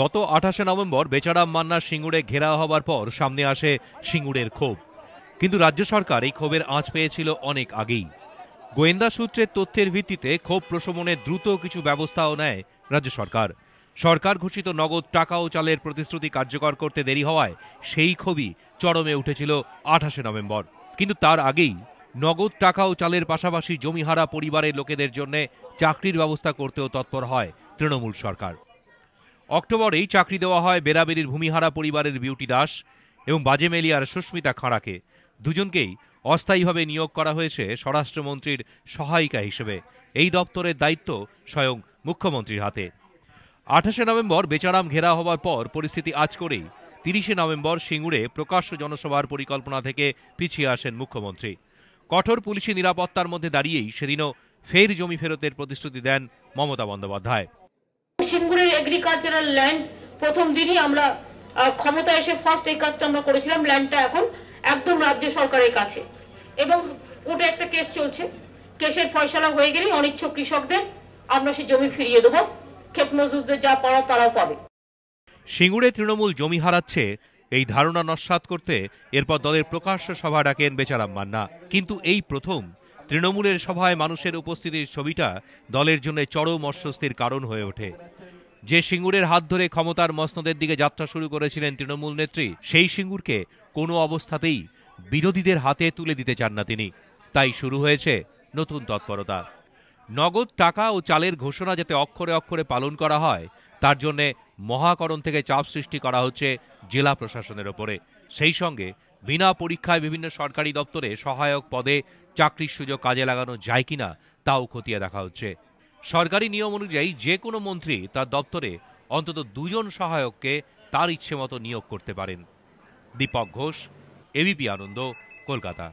গত আঠাশে নভেম্বর বেচারাম মান্নার সিঙ্গুরে ঘেরা হবার পর সামনে আসে সিঙ্গুরের ক্ষোভ কিন্তু রাজ্য সরকার এই ক্ষোভের আঁচ পেয়েছিল অনেক আগেই গোয়েন্দা সূত্রের তথ্যের ভিত্তিতে ক্ষোভ প্রশমনে দ্রুত কিছু ব্যবস্থাও নেয় রাজ্য সরকার সরকার ঘোষিত নগদ টাকা ও চালের প্রতিশ্রুতি কার্যকর করতে দেরি হওয়ায় সেই ক্ষোভই চরমে উঠেছিল আঠাশে নভেম্বর কিন্তু তার আগেই নগদ টাকা ও চালের পাশাপাশি জমিহারা পরিবারের লোকেদের জন্য চাকরির ব্যবস্থা করতেও তৎপর হয় তৃণমূল সরকার অক্টোবরেই চাকরি দেওয়া হয় বেরাবেরির ভূমিহারা পরিবারের বিউটি দাস এবং বাজেমেলিয়ার সুস্মিতা খাঁড়াকে দুজনকেই অস্থায়ীভাবে নিয়োগ করা হয়েছে স্বরাষ্ট্রমন্ত্রীর সহায়িকা হিসেবে এই দপ্তরের দায়িত্ব স্বয়ং মুখ্যমন্ত্রীর হাতে আঠাশে নভেম্বর বেচারাম ঘেরা হওয়ার পর পরিস্থিতি আজ করেই তিরিশে নভেম্বর সিঙ্গুরে প্রকাশ্য জনসভার পরিকল্পনা থেকে পিছিয়ে আসেন মুখ্যমন্ত্রী কঠোর পুলিশি নিরাপত্তার মধ্যে দাঁড়িয়েই সেদিনও ফের জমি ফেরতের প্রতিশ্রুতি দেন মমতা বন্দ্যোপাধ্যায় সিঙ্গুরের এগ্রিকালচারাল ল্যান্ড প্রথম দিনই আমরা ক্ষমতা এসে ফার্স্ট এই কাজটা আমরা করেছিলাম ল্যান্ডটা এখন একদম রাজ্য সরকারের কাছে এবং কোর্টে একটা কেস চলছে কেসের ফয়সলা হয়ে গেলেই অনিচ্ছ কৃষকদের আমরা সেই জমি ফিরিয়ে দেব ক্ষেত মজুরদের যা পাওয়া তারাও পাবে সিঙ্গুরে তৃণমূল জমি হারাচ্ছে এই ধারণা নস্বাত করতে এরপর দলের প্রকাশ্য সভা ডাকেন বেচারাম মান্না কিন্তু এই প্রথম তৃণমূলের সভায় মানুষের উপস্থিতির ছবিটা দলের জন্য চরম অস্বস্তির কারণ হয়ে ওঠে যে সিঙ্গুরের হাত ধরে ক্ষমতার মসনদের দিকে যাত্রা শুরু করেছিলেন তৃণমূল নেত্রী সেই সিঙ্গুরকে কোনো অবস্থাতেই বিরোধীদের হাতে তুলে দিতে চান না তিনি তাই শুরু হয়েছে নতুন তৎপরতা নগদ টাকা ও চালের ঘোষণা যাতে অক্ষরে অক্ষরে পালন করা হয় তার জন্যে মহাকরণ থেকে চাপ সৃষ্টি করা হচ্ছে জেলা প্রশাসনের ওপরে সেই সঙ্গে বিনা পরীক্ষায় বিভিন্ন সরকারি দপ্তরে সহায়ক পদে চাকরির সুযোগ কাজে লাগানো যায় কিনা তাও খতিয়ে দেখা হচ্ছে সরকারি নিয়ম অনুযায়ী যে কোনো মন্ত্রী তার দপ্তরে অন্তত দুজন সহায়ককে তার ইচ্ছে মতো নিয়োগ করতে পারেন দীপক ঘোষ এবিপি আনন্দ কলকাতা